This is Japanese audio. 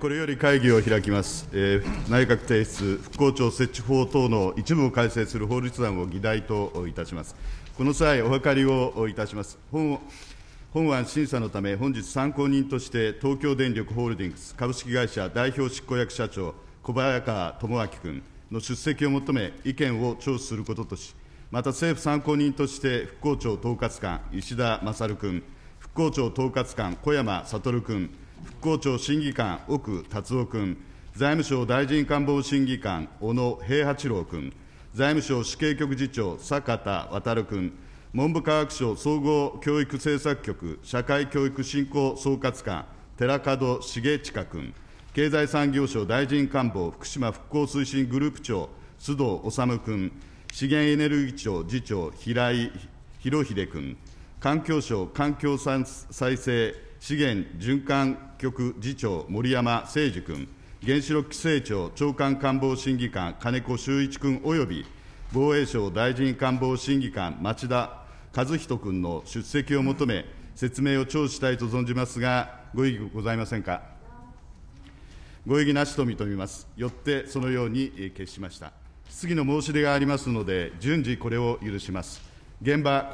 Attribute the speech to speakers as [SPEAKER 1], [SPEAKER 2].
[SPEAKER 1] これより会議を開きます、えー、内閣提出、復興庁設置法等の一部を改正する法律案を議題といたします。この際、お諮りをいたします。本本案審査のため、本日参考人として、東京電力ホールディングス株式会社代表執行役社長、小早川智明君の出席を求め、意見を聴取することとし、また政府参考人として、復興庁統括官、石田勝君、復興庁統括官、小山悟君、復興庁審議官、奥達夫君、財務省大臣官房審議官、小野平八郎君、財務省死刑局次長、坂田渉君、文部科学省総合教育政策局社会教育振興総括官、寺門重親君、経済産業省大臣官房福島復興推進グループ長、須藤修君、資源エネルギー庁次長、平井博秀君、環境省環境再生資源循環局次長、森山誠司君、原子力規制庁長官官房審議官、金子修一君及び防衛省大臣官房審議官、町田和人君の出席を求め、説明を聴取したいと存じますが、ご異議ございませんか。ご異議なしと認めます。よってそのように決しました。質疑の申し出がありますので、順次これを許します。現場